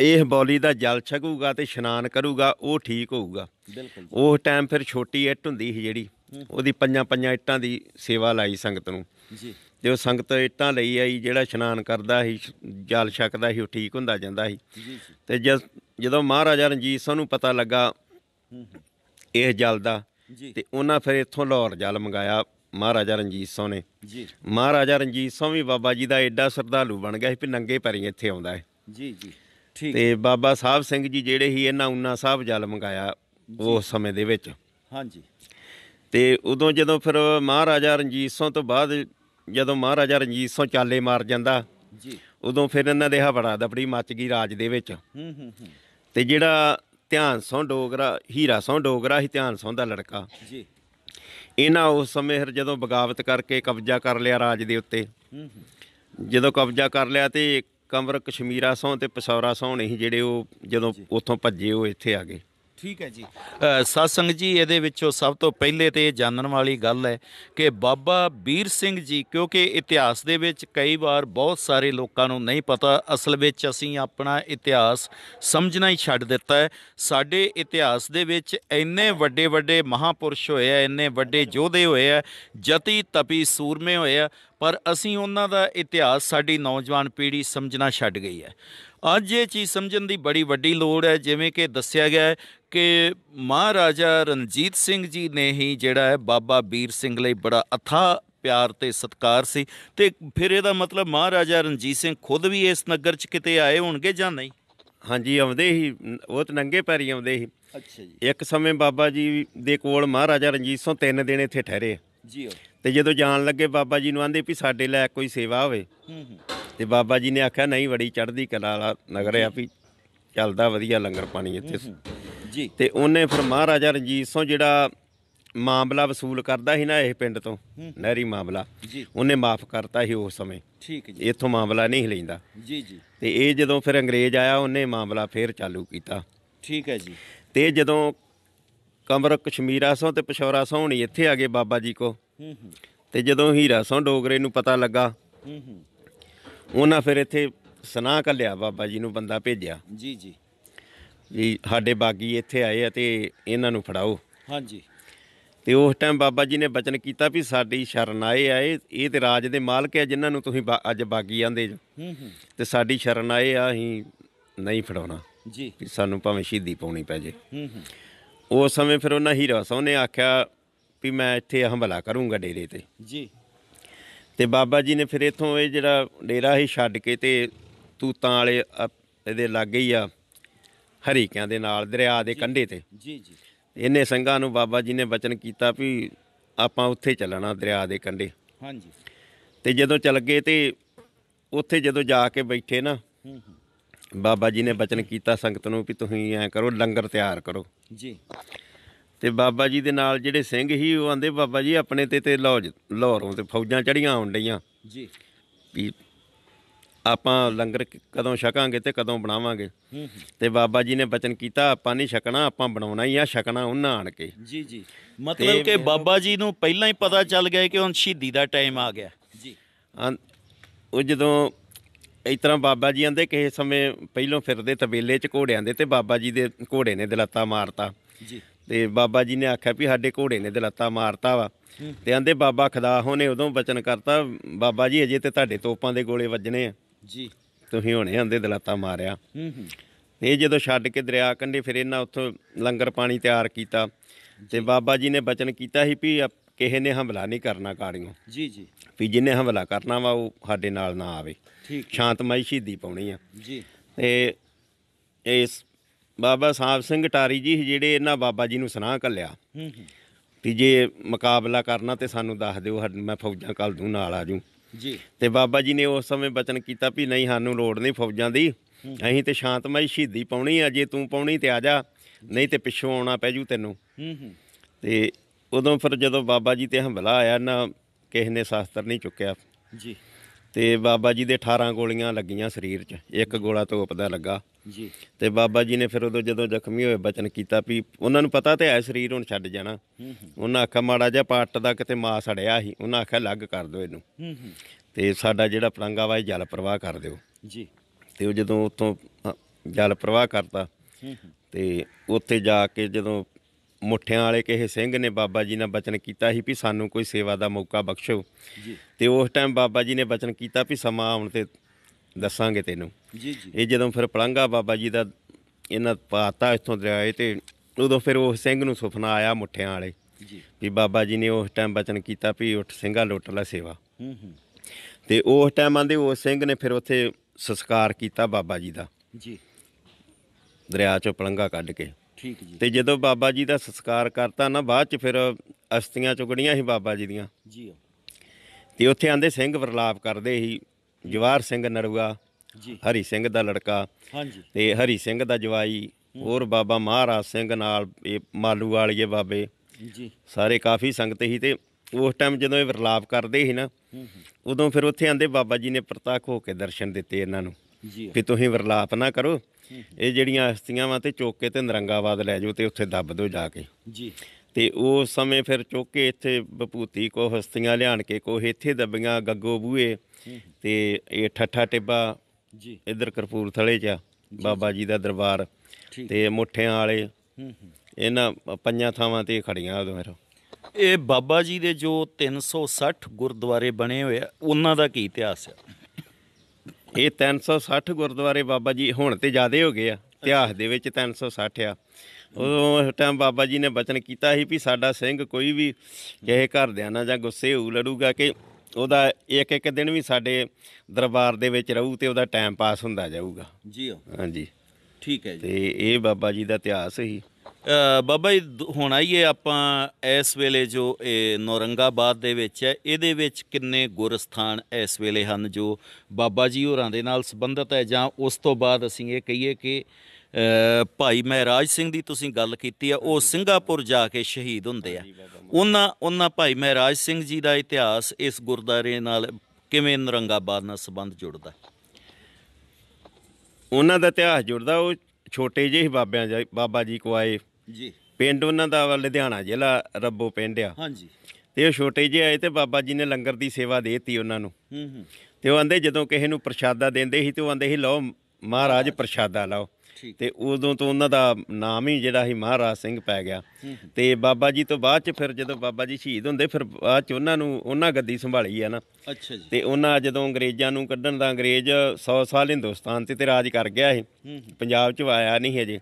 ਇਹ ਬੌਲੀ ਦਾ ਜਲ ਛਕੂਗਾ ਤੇ ਇਸ਼ਨਾਨ ਕਰੂਗਾ ਉਹ ਠੀਕ ਹੋਊਗਾ ਬਿਲਕੁਲ ਉਹ ਟਾਈਮ ਫਿਰ ਛੋਟੀ ਇੱਟ ਹੁੰਦੀ ਸੀ ਜਿਹੜੀ ਉਹਦੀ ਪੰਜਾਂ ਪੰਜਾਂ ਇੱਟਾਂ ਦੀ ਸੇਵਾ ਲਾਈ ਸੰਗਤ ਨੂੰ ਜੀ ਤੇ ਉਹ ਸੰਗਤ ਇਟਾਂ ਲਈ ਆਈ ਜਿਹੜਾ ਇਸ਼ਨਾਨ ਕਰਦਾ ਸੀ ਜਲ ਛਕਦਾ ਸੀ ਉਹ ਠੀਕ ਹੁੰਦਾ ਜਾਂਦਾ ਸੀ ਤੇ ਜਦੋਂ ਮਹਾਰਾਜਾ ਰਣਜੀਤ ਸਿੰਘ ਨੂੰ ਪਤਾ ਲੱਗਾ ਇਹ ਜਲ ਦਾ ਤੇ ਉਹਨਾਂ ਫਿਰ ਇੱਥੋਂ ਲਾਹੌਰ ਜਲ ਮੰਗਾਇਆ ਮਹਾਰਾਜਾ ਰਣਜੀਤ ਸਿੰਘ ਨੇ ਜੀ ਮਹਾਰਾਜਾ ਰਣਜੀਤ ਸਿੰਘ ਵੀ ਬਾਬਾ ਜੀ ਦਾ ਐਡਾ ਸਰਦਾਲੂ ਬਣ ਗਿਆ ਸੀ ਵੀ ਨੰਗੇ ਪੈਰੀ ਇੱਥੇ ਆਉਂਦਾ ਹੈ ਜੀ ਜੀ ਠੀਕ ਤੇ ਬਾਬਾ ਸਾਹਿਬ ਸਿੰਘ ਜੀ ਜਿਹੜੇ ਹੀ ਇਹਨਾਂ ਉਨਾ ਸਾਹਿਬ ਜਲ ਮੰਗਾਇਆ ਉਸ ਸਮੇਂ ਦੇ ਵਿੱਚ ਹਾਂਜੀ ਤੇ ਉਦੋਂ ਜਦੋਂ ਫਿਰ ਮਹਾਰਾਜਾ ਰਣਜੀਤ ਸਿੰਘ ਤੋਂ ਬਾਅਦ ਜਦੋਂ ਮਹਾਰਾਜਾ ਰਣਜੀਤ ਸਿੰਘ ਚਾਲੇ ਮਾਰ ਜਾਂਦਾ ਜੀ ਉਦੋਂ ਫਿਰ ਇਹਨਾਂ ਦੇ ਹਵੜਾ ਦਪੜੀ ਮੱਚ ਗਈ ਰਾਜ ਦੇ ਵਿੱਚ ਹੂੰ ਹੂੰ ਹੂੰ ਤੇ ਜਿਹੜਾ ਧਿਆਨ ਸੋਂ ਡੋਗਰਾ ਹੀਰਾ ਸੋਂ ਡੋਗਰਾ ਹੀ ਧਿਆਨ ਸੋਂ ਦਾ ਲੜਕਾ ਜੀ ਇਹਨਾਂ ਉਸ ਸਮੇਂ ਹਰ ਜਦੋਂ ਬਗਾਵਤ ਕਰਕੇ ਕਬਜ਼ਾ ਕਰ ਲਿਆ ਰਾਜ ਦੇ ਉੱਤੇ ਹੂੰ ਹੂੰ ਜਦੋਂ ਕਬਜ਼ਾ ਕਰ ਲਿਆ ਤੇ ਕੰਵਰ ਕਸ਼ਮੀਰਾ ਸੋਂ ਤੇ ਪਸੌਰਾ ਸੋਂ ਨਹੀਂ ਜਿਹੜੇ ਉਹ ਜਦੋਂ ਉੱਥੋਂ ਭੱਜੇ ਉਹ ਇੱਥੇ ਆ ਗਏ ਠੀਕ ਹੈ ਜੀ ਸਤ ਸੰਗ ਜੀ ਇਹਦੇ ਵਿੱਚੋਂ ਸਭ ਤੋਂ ਪਹਿਲੇ ਤੇ ਜਾਣਨ ਵਾਲੀ ਗੱਲ ਹੈ ਕਿ ਬਾਬਾ ਵੀਰ ਸਿੰਘ ਜੀ ਕਿਉਂਕਿ ਇਤਿਹਾਸ ਦੇ ਵਿੱਚ ਕਈ ਵਾਰ ਬਹੁਤ ਸਾਰੇ ਲੋਕਾਂ ਨੂੰ ਨਹੀਂ ਪਤਾ ਅਸਲ ਵਿੱਚ ਅਸੀਂ ਆਪਣਾ ਇਤਿਹਾਸ ਸਮਝਣਾ ਹੀ ਛੱਡ ਦਿੱਤਾ ਹੈ ਸਾਡੇ ਇਤਿਹਾਸ ਦੇ ਵਿੱਚ ਇੰਨੇ ਵੱਡੇ ਵੱਡੇ ਮਹਾਪੁਰਸ਼ ਹੋਏ ਆ ਇੰਨੇ ਵੱਡੇ ਯੋਧੇ ਹੋਏ ਆ ਜਤੀ ਤਪੀ ਸੂਰਮੇ ਹੋਏ ਆ ਪਰ ਅਸੀਂ ਉਹਨਾਂ ਦਾ ਇਤਿਹਾਸ ਸਾਡੀ ਨੌਜਵਾਨ ਪੀੜ੍ਹੀ ਸਮਝਣਾ ਛੱਡ ਗਈ ਹੈ ਅੱਜ ਇਹ ਚੀਜ਼ ਸਮਝਣ ਦੀ ਬੜੀ ਵੱਡੀ ਲੋੜ ਹੈ ਜਿਵੇਂ ਕਿ ਦੱਸਿਆ ਗਿਆ ਹੈ ਕਿ ਮਹਾਰਾਜਾ ਰਣਜੀਤ ਸਿੰਘ ਜੀ ਨੇ ਹੀ ਜਿਹੜਾ ਹੈ ਬਾਬਾ ਵੀਰ ਸਿੰਘ ਲਈ ਬੜਾ ਅਥਾ ਪਿਆਰ ਤੇ ਸਤਕਾਰ ਸੀ ਤੇ ਫਿਰ ਇਹਦਾ ਮਤਲਬ ਮਹਾਰਾਜਾ ਰਣਜੀਤ ਸਿੰਘ ਖੁਦ ਵੀ ਇਸ ਨਗਰ 'ਚ ਕਿਤੇ ਆਏ ਹੋਣਗੇ ਜਾਂ ਨਹੀਂ ਹਾਂਜੀ ਆਉਂਦੇ ਹੀ ਉਹ ਤਾਂ ਨੰਗੇ ਪੈਰੀ ਆਉਂਦੇ ਹੀ ਅੱਛਾ ਜੀ ਇੱਕ ਸਮੇਂ ਬਾਬਾ ਜੀ ਦੇ ਕੋਲ ਮਹਾਰਾਜਾ ਰਣਜੀਤ ਸਿੰਘ ਤਿੰਨ ਦਿਨ ਇੱਥੇ ਠਹਿਰੇ ਜੀ ਤੇ ਜਦੋਂ ਜਾਣ ਲੱਗੇ ਬਾਬਾ ਜੀ ਨੂੰ ਆਂਦੇ ਵੀ ਸਾਡੇ ਲੈ ਕੋਈ ਸੇਵਾ ਹੋਵੇ ਹੂੰ ਹੂੰ ਤੇ ਬਾਬਾ ਜੀ ਨੇ ਆਖਿਆ ਨਹੀਂ ਬੜੀ ਚੜ੍ਹਦੀ ਕਲਾ ਵਾਲਾ ਨਗਰ ਆ ਵੀ ਚੱਲਦਾ ਵਧੀਆ ਲੰਗਰ ਪਾਣੀ ਇੱਥੇ ਜੀ ਤੇ ਉਹਨੇ ਫਿਰ ਮਹਾਰਾਜਾ ਰਣਜੀਤ ਸਿੰਘ ਜਿਹੜਾ ਮਾਮਲਾ ਵਸੂਲ ਕਰਦਾ ਸੀ ਨਾ ਇਹ ਪਿੰਡ ਤੋਂ ਨਹਿਰੀ ਮਾਮਲਾ ਉਹਨੇ ਮਾਫ ਕਰਤਾ ਸੀ ਉਸ ਸਮੇਂ ਠੀਕ ਜੀ ਇੱਥੋਂ ਮਾਮਲਾ ਨਹੀਂ ਲੈਂਦਾ ਜੀ ਜੀ ਤੇ ਇਹ ਜਦੋਂ ਫਿਰ ਅੰਗਰੇਜ਼ ਆਇਆ ਉਹਨੇ ਮਾਮਲਾ ਫੇਰ ਚਾਲੂ ਕੀਤਾ ਠੀਕ ਹੈ ਜੀ ਤੇ ਜਦੋਂ ਕਮਰ ਕਸ਼ਮੀਰਾ ਸੋਂ ਤੇ ਪਸ਼ੌਰਾ ਸੋਂ ਨਹੀਂ ਇੱਥੇ ਆ ਗਏ ਬਾਬਾ ਜੀ ਕੋ ਹੂੰ ਹੂੰ ਤੇ ਜਦੋਂ ਹੀਰਾ ਸੋਂ ਡੋਗਰੇ ਨੂੰ ਪਤਾ ਲੱਗਾ ਹੂੰ ਹੂੰ ਉਹਨਾਂ ਫਿਰ ਇੱਥੇ ਸਨਾਹ ਕੱਲਿਆ ਬਾਬਾ ਜੀ ਨੂੰ ਬੰਦਾ ਭੇਜਿਆ ਜੀ ਜੀ ਵੀ ਸਾਡੇ ਬਾਗੀ ਇੱਥੇ ਆਏ ਆ ਤੇ ਇਹਨਾਂ ਨੂੰ ਫੜਾਓ ਹਾਂਜੀ ਤੇ ਉਸ ਟਾਈਮ ਬਾਬਾ ਜੀ ਨੇ ਬਚਨ ਕੀਤਾ ਵੀ ਸਾਡੀ ਸ਼ਰਨ ਆਏ ਆ ਇਹ ਤੇ ਰਾਜ ਦੇ ਮਾਲਕ ਆ ਜਿਨ੍ਹਾਂ ਨੂੰ ਤੁਸੀਂ ਅੱਜ ਬਾਗੀ ਆਂਦੇ ਹੂੰ ਹੂੰ ਤੇ ਸਾਡੀ ਸ਼ਰਨ ਆਏ ਆ ਅਸੀਂ ਨਹੀਂ ਫੜਾਉਣਾ ਜੀ ਵੀ ਸਾਨੂੰ ਭਾਵੇਂ ਸ਼ਹੀਦੀ ਪਾਉਣੀ ਪੈ ਜੇ ਹੂੰ ਹੂੰ ਉਸ ਸਮੇਂ ਫਿਰ ਉਹਨਾਂ ਹੀਰਾ ਸੋਹਣੇ ਆਖਿਆ ਵੀ ਮੈਂ ਇੱਥੇ ਹਮਲਾ ਕਰੂੰਗਾ ਡੇਰੇ ਤੇ ਜੀ ਤੇ ਬਾਬਾ ਜੀ ਨੇ ਫਿਰ ਇਥੋਂ ਇਹ ਜਿਹੜਾ ਡੇਰਾ ਹੀ ਛੱਡ ਕੇ ਤੇ ਤੂਤਾਂ ਵਾਲੇ ਇਹਦੇ ਲੱਗ ਹੀ ਆ ਹਰੀਕਿਆਂ ਦੇ ਨਾਲ ਦਰਿਆ ਦੇ ਕੰਢੇ ਤੇ ਜੀ ਜੀ ਇਹਨੇ ਸੰਗਾਂ ਨੂੰ ਬਾਬਾ ਜੀ ਨੇ ਬਚਨ ਕੀਤਾ ਵੀ ਆਪਾਂ ਉੱਥੇ ਚੱਲਣਾ ਦਰਿਆ ਦੇ ਕੰਢੇ ਹਾਂਜੀ ਤੇ ਜਦੋਂ ਚੱਲ ਗਏ ਤੇ ਉੱਥੇ ਜਦੋਂ ਜਾ ਕੇ ਬੈਠੇ ਨਾ ਹੂੰ ਹੂੰ ਬਾਬਾ ਜੀ ਨੇ ਬਚਨ ਕੀਤਾ ਸੰਗਤ ਨੂੰ ਵੀ ਤੁਸੀਂ ਐ ਕਰੋ ਲੰਗਰ ਤਿਆਰ ਕਰੋ ਜੀ ਤੇ ਬਾਬਾ ਜੀ ਦੇ ਨਾਲ ਜਿਹੜੇ ਸਿੰਘ ਸੀ ਉਹ ਆਂਦੇ ਬਾਬਾ ਜੀ ਆਪਣੇ ਤੇ ਤੇ ਲੌਜ ਲਾਹੌਰੋਂ ਤੇ ਫੌਜਾਂ ਚੜੀਆਂ ਆਉਣ ਡੀਆਂ ਜੀ ਵੀ ਆਪਾਂ ਲੰਗਰ ਕਦੋਂ ਛਕਾਂਗੇ ਤੇ ਕਦੋਂ ਬਣਾਵਾਂਗੇ ਤੇ ਬਾਬਾ ਜੀ ਨੇ ਬਚਨ ਕੀਤਾ ਆਪਾਂ ਨਹੀਂ ਛਕਣਾ ਆਪਾਂ ਬਣਾਉਣਾ ਹੀ ਆ ਛਕਣਾ ਉਹਨਾਂ ਆਣ ਕੇ ਜੀ ਜੀ ਮਤਲਬ ਕਿ ਬਾਬਾ ਜੀ ਨੂੰ ਪਹਿਲਾਂ ਹੀ ਪਤਾ ਚੱਲ ਗਿਆ ਕਿ ਹੁਣ ਸ਼ਹੀਦੀ ਦਾ ਟਾਈਮ ਆ ਗਿਆ ਜੀ ਉਹ ਜਦੋਂ ਇਸ ਤਰ੍ਹਾਂ ਬਾਬਾ ਜੀ ਆਂਦੇ ਕਿਸੇ ਸਮੇਂ ਪਹਿਲੋਂ ਫਿਰਦੇ ਤਬੇਲੇ 'ਚ ਘੋੜਿਆਂ ਦੇ ਤੇ ਬਾਬਾ ਜੀ ਦੇ ਘੋੜੇ ਨੇ ਦਿਲਾਤਾ ਮਾਰਤਾ ਜੀ ਤੇ ਬਾਬਾ ਜੀ ਨੇ ਆਖਿਆ ਵੀ ਸਾਡੇ ਘੋੜੇ ਨੇ ਦਲੱਤਾ ਮਾਰਤਾ ਵਾ ਤੇ ਆਂਦੇ ਬਾਬਾ ਖਦਾ ਹੋਣੇ ਉਦੋਂ ਬਚਨ ਕਰਤਾ ਬਾਬਾ ਜੀ ਅਜੇ ਤੇ ਤੁਹਾਡੇ ਤੋਪਾਂ ਦੇ ਗੋਲੇ ਵੱਜਣੇ ਆ ਜੀ ਤੁਸੀਂ ਹੋਣੇ ਆਂਦੇ ਦਲੱਤਾ ਮਾਰਿਆ ਇਹ ਜਦੋਂ ਛੱਡ ਕੇ ਦਰਿਆ ਕੰਢੇ ਫਿਰ ਇਹਨਾਂ ਉੱਥੋਂ ਲੰਗਰ ਪਾਣੀ ਤਿਆਰ ਕੀਤਾ ਤੇ ਬਾਬਾ ਜੀ ਨੇ ਬਚਨ ਕੀਤਾ ਸੀ ਵੀ ਕਿਸੇ ਨੇ ਹਮਲਾ ਨਹੀਂ ਕਰਨਾ ਕਾੜੀਆਂ ਜੀ ਜੀ ਵੀ ਜਿਨੇ ਹਮਲਾ ਕਰਨਾ ਵਾ ਉਹ ਸਾਡੇ ਨਾਲ ਨਾ ਆਵੇ ਠੀਕ ਸ਼ਾਂਤਮਈ ਸ਼ਹੀਦੀ ਪਾਉਣੀ ਆ ਜੀ ਤੇ ਇਸ ਬਾਬਾ ਸਾਹਿਬ ਸਿੰਘ ਟਾਰੀ ਜੀ ਜਿਹੜੇ ਇਹਨਾਂ ਬਾਬਾ ਜੀ ਨੂੰ ਸੁਨਾਹ ਕੱਲਿਆ ਵੀ ਜੇ ਮੁਕਾਬਲਾ ਕਰਨਾ ਤੇ ਸਾਨੂੰ ਦੱਸ ਦਿਓ ਮੈਂ ਫੌਜਾਂ ਕੱਲ ਦੂੰ ਨਾਲ ਆ ਜੂ ਜੀ ਤੇ ਬਾਬਾ ਜੀ ਨੇ ਉਸ ਸਮੇਂ ਬਚਨ ਕੀਤਾ ਵੀ ਨਹੀਂ ਸਾਨੂੰ ਲੋੜ ਨਹੀਂ ਫੌਜਾਂ ਦੀ ਅਸੀਂ ਤੇ ਸ਼ਾਂਤਮਈ ਸ਼ਹੀਦੀ ਪਾਉਣੀ ਆ ਜੇ ਤੂੰ ਪਾਉਣੀ ਤੇ ਆ ਜਾ ਨਹੀਂ ਤੇ ਪਿੱਛੋਂ ਆਉਣਾ ਪੈ ਜੂ ਤੈਨੂੰ ਤੇ ਉਦੋਂ ਫਿਰ ਜਦੋਂ ਬਾਬਾ ਜੀ ਤੇ ਹਮਲਾ ਆਇਆ ਨਾ ਕਿਸੇ ਨੇ ਸ਼ਾਸਤਰ ਨਹੀਂ ਚੁੱਕਿਆ ਜੀ ਤੇ ਬਾਬਾ ਜੀ ਦੇ 18 ਗੋਲੀਆਂ ਲੱਗੀਆਂ ਸਰੀਰ 'ਚ ਇੱਕ ਗੋਲਾ ਤੋਪ ਦਾ ਲੱਗਾ ਜੀ ਤੇ ਬਾਬਾ ਜੀ ਨੇ ਫਿਰ ਉਦੋਂ ਜਦੋਂ ਜ਼ਖਮੀ ਹੋਏ ਬਚਨ ਕੀਤਾ ਵੀ ਉਹਨਾਂ ਨੂੰ ਪਤਾ ਤੇ ਐ ਸਰੀਰ ਹੁਣ ਛੱਡ ਜਾਣਾ ਉਹਨਾਂ ਆਖਿਆ ਮਾੜਾ ਜਿਹਾ ਪਾਟ ਦਾ ਕਿਤੇ ਮਾਸ ਅੜਿਆ ਸੀ ਉਹਨਾਂ ਆਖਿਆ ਲੱਗ ਕਰ ਦਿਓ ਇਹਨੂੰ ਤੇ ਸਾਡਾ ਜਿਹੜਾ ਪਲੰਗਾ ਵਾ ਜਲ ਪ੍ਰਵਾਹ ਕਰ ਦਿਓ ਜੀ ਤੇ ਉਹ ਜਦੋਂ ਉਤੋਂ ਜਲ ਪ੍ਰਵਾਹ ਕਰਤਾ ਤੇ ਉੱਥੇ ਜਾ ਕੇ ਜਦੋਂ ਮੁੱਠਿਆਂ ਵਾਲੇ ਕਿਸੇ ਸਿੰਘ ਨੇ ਬਾਬਾ ਜੀ ਨਾਲ ਬਚਨ ਕੀਤਾ ਸੀ ਵੀ ਸਾਨੂੰ ਕੋਈ ਸੇਵਾ ਦਾ ਮੌਕਾ ਬਖਸ਼ੋ ਜੀ ਤੇ ਉਸ ਟਾਈਮ ਬਾਬਾ ਜੀ ਨੇ ਬਚਨ ਕੀਤਾ ਵੀ ਸਮਾਂ ਆਉਣ ਤੇ ਦੱਸਾਂਗੇ ਤੈਨੂੰ ਜੀ ਜੀ ਇਹ ਜਦੋਂ ਫਿਰ ਪਲੰਗਾ ਬਾਬਾ ਜੀ ਦਾ ਇਹਨਾਂ ਪਾਤਾ ਇਥੋਂ ਦਰਿਆਏ ਤੇ ਉਦੋਂ ਫਿਰ ਉਹ ਸਿੰਘ ਨੂੰ ਸੁਪਨਾ ਆਇਆ ਮੁੱਠਿਆਂ ਵਾਲੇ ਜੀ ਵੀ ਬਾਬਾ ਜੀ ਨੇ ਉਸ ਟਾਈਮ ਬਚਨ ਕੀਤਾ ਵੀ ਉੱਠ ਸਿੰਘਾ ਲੋਟ ਲੈ ਸੇਵਾ ਹੂੰ ਹੂੰ ਤੇ ਉਸ ਟਾਈਮ ਆਂਦੇ ਉਹ ਸਿੰਘ ਨੇ ਫਿਰ ਉੱਥੇ ਸੰਸਕਾਰ ਕੀਤਾ ਬਾਬਾ ਜੀ ਦਾ ਜੀ ਦਰਿਆ ਚੋਂ ਪਲੰਗਾ ਕੱਢ ਕੇ ਠੀਕ ਜੀ ਤੇ ਜਦੋਂ ਬਾਬਾ ਜੀ ਦਾ ਸੰਸਕਾਰ ਕਰਤਾ ਨਾ ਬਾਅਦ ਚ ਫਿਰ ਅਸਤੀਆਂ ਚੁਗੜੀਆਂ ਸੀ ਬਾਬਾ ਜੀ ਦੀਆਂ ਜੀ ਤੇ ਉੱਥੇ ਆਂਦੇ ਸਿੰਘ ਵਰਲਾਪ ਕਰਦੇ ਸੀ ਜਵਾਰ ਸਿੰਘ ਨਰੂਆ ਜੀ ਹਰੀ ਸਿੰਘ ਦਾ ਲੜਕਾ ਹਾਂਜੀ ਤੇ ਹਰੀ ਸਿੰਘ ਦਾ ਜਵਾਈ ਹੋਰ ਬਾਬਾ ਮਹਾਰਾਜ ਸਿੰਘ ਨਾਲ ਇਹ ਮਾਲੂ ਵਾਲੀਏ ਬਾਬੇ ਜੀ ਸਾਰੇ ਕਾਫੀ ਸੰਗਤ ਸੀ ਤੇ ਉਸ ਟਾਈਮ ਜਦੋਂ ਇਹ ਵਰਲਾਪ ਕਰਦੇ ਸੀ ਨਾ ਉਦੋਂ ਫਿਰ ਉੱਥੇ ਆਂਦੇ ਬਾਬਾ ਜੀ ਨੇ ਪ੍ਰਤੱਖ ਹੋ ਕੇ ਦਰਸ਼ਨ ਦਿੱਤੇ ਇਹਨਾਂ ਨੂੰ ਕਿ ਤੁਸੀਂ ਵਰਲਾਪ ਨਾ ਕਰੋ ਇਹ ਜਿਹੜੀਆਂ ਹਸਤੀਆਂ ਵਾਂ ਤੇ ਚੋਕੇ ਤੇ ਨਰੰਗਾਬਾਦ ਲੈ ਜਾਓ ਤੇ ਉੱਥੇ ਦੱਬ ਦਿਓ ਜਾ ਕੇ ਜੀ ਤੇ ਉਸ ਸਮੇਂ ਫਿਰ ਚੋਕੇ ਇੱਥੇ ਬਪੂਤੀ ਕੋ ਹਸਤੀਆਂ ਲਿਆਣ ਕੇ ਕੋ ਇੱਥੇ ਦੱਬੀਆਂ ਗੱਗੋ ਬੂਏ ਤੇ ਇਹ ਠੱਠਾ ਟਿੱਬਾ ਜੀ ਇਧਰ ਕਰਪੂਰਥਲੇ ਚ ਬਾਬਾ ਜੀ ਦਾ ਦਰਬਾਰ ਤੇ ਮੁੱਠਿਆਂ ਵਾਲੇ ਇਹਨਾਂ ਪੰਜਾਂ ਥਾਵਾਂ ਤੇ ਖੜੀਆਂ ਉਦੋਂ ਮੇਰਾ ਇਹ ਬਾਬਾ ਜੀ ਦੇ ਜੋ 360 ਗੁਰਦੁਆਰੇ ਬਣੇ ਹੋਏ ਆ ਉਹਨਾਂ ਦਾ ਕੀ ਇਤਿਹਾਸ ਆ ਇਹ 360 ਗੁਰਦੁਆਰੇ ਬਾਬਾ ਜੀ ਹੁਣ ਤੇ ਜ਼ਿਆਦੇ ਹੋ ਗਏ ਆ ਇਤਿਹਾਸ ਦੇ ਵਿੱਚ 360 ਆ ਉਦੋਂ ਟਾਈਮ ਬਾਬਾ ਜੀ ਨੇ ਬਚਨ ਕੀਤਾ ਸੀ ਵੀ ਸਾਡਾ ਸਿੰਘ ਕੋਈ ਵੀ ਘਰ ਦੇ ਨਾਲ ਜਾਂ ਗੁੱਸੇ ਹੋਊ ਲੜੂਗਾ ਕਿ ਉਹਦਾ ਇੱਕ ਇੱਕ ਦਿਨ ਵੀ ਸਾਡੇ ਦਰਬਾਰ ਦੇ ਵਿੱਚ ਰਹੂ ਤੇ ਉਹਦਾ ਟਾਈਮ ਪਾਸ ਹੁੰਦਾ ਜਾਊਗਾ ਜੀ ਹਾਂਜੀ ਠੀਕ ਹੈ ਜੀ ਤੇ ਇਹ ਬਾਬਾ ਜੀ ਦਾ ਇਤਿਹਾਸ ਹੀ ਬਾਬਾ ਜੀ ਹੁਣ ਆਈਏ ਆਪਾਂ ਇਸ ਵੇਲੇ ਜੋ ਇਹ ਨੌਰੰਗਾਬਾਦ ਦੇ ਵਿੱਚ ਹੈ ਇਹਦੇ ਵਿੱਚ ਕਿੰਨੇ ਗੁਰਸਥਾਨ ਇਸ ਵੇਲੇ ਹਨ ਜੋ ਬਾਬਾ ਜੀ ਹੋਰਾਂ ਦੇ ਨਾਲ ਸੰਬੰਧਤ ਹੈ ਜਾਂ ਉਸ ਤੋਂ ਬਾਅਦ ਅਸੀਂ ਇਹ ਕਹੀਏ ਕਿ ਭਾਈ ਮਹਿਰਾਜ ਸਿੰਘ ਦੀ ਤੁਸੀਂ ਗੱਲ ਕੀਤੀ ਆ ਉਹ ਸਿੰਗਾਪੁਰ ਜਾ ਕੇ ਸ਼ਹੀਦ ਹੁੰਦੇ ਆ ਉਹਨਾਂ ਉਹਨਾਂ ਭਾਈ ਮਹਿਰਾਜ ਸਿੰਘ ਜੀ ਦਾ ਇਤਿਹਾਸ ਇਸ ਗੁਰਦਾਰੇ ਨਾਲ ਕਿਵੇਂ ਨਰੰਗਾਬਾਦ ਨਾਲ ਸੰਬੰਧ ਜੁੜਦਾ ਉਹਨਾਂ ਦਾ ਇਤਿਹਾਸ ਜੁੜਦਾ ਉਹ ਛੋਟੇ ਜਿਹੇ ਬਾਬਿਆਂ ਬਾਬਾ ਜੀ ਕੋ ਆਏ ਜੀ ਪਿੰਡ ਉਹਨਾਂ ਦਾ ਲੁਧਿਆਣਾ ਜ਼ਿਲ੍ਹਾ ਰੱਬੋ ਪਿੰਡ ਆ ਹਾਂਜੀ ਤੇ ਉਹ ਛੋਟੇ ਜਿਹੇ ਆਏ ਤੇ ਬਾਬਾ ਜੀ ਨੇ ਲੰਗਰ ਦੀ ਸੇਵਾ ਦੇਤੀ ਉਹਨਾਂ ਨੂੰ ਹੂੰ ਹੂੰ ਤੇ ਉਹ ਆਂਦੇ ਜਦੋਂ ਕਿਸੇ ਨੂੰ ਪ੍ਰਸ਼ਾਦਾ ਦਿੰਦੇ ਸੀ ਤੇ ਉਹ ਆਂਦੇ ਸੀ ਲਓ ਮਹਾਰਾਜ ਪ੍ਰਸ਼ਾਦਾ ਲਓ ਤੇ ਉਦੋਂ ਤੋਂ ਉਹਨਾਂ ਦਾ ਨਾਮ ਹੀ ਜਿਹੜਾ ਸੀ ਮਹਾਰਾਜ ਸਿੰਘ ਪੈ ਗਿਆ ਤੇ ਬਾਬਾ ਜੀ ਤੋਂ ਬਾਅਦ ਚ ਫਿਰ ਜਦੋਂ ਬਾਬਾ ਜੀ ਸ਼ਹੀਦ ਹੁੰਦੇ ਫਿਰ ਬਾਅਦ ਚ ਉਹਨਾਂ ਨੂੰ ਉਹਨਾਂ ਗੱਦੀ ਸੰਭਾਲੀ ਆ ਨਾ ਅੱਛਾ ਜੀ ਤੇ ਉਹਨਾਂ ਜਦੋਂ ਅੰਗਰੇਜ਼ਾਂ ਨੂੰ ਕੱਢਣ ਦਾ ਅੰਗਰੇਜ਼ 100 ਸਾਲ ਹਿੰਦੁਸਤਾਨ ਤੇ ਤੇ ਰਾਜ ਕਰ ਗਿਆ ਇਹ ਪੰਜਾਬ ਚ ਆਇਆ ਨਹੀਂ ਹਜੇ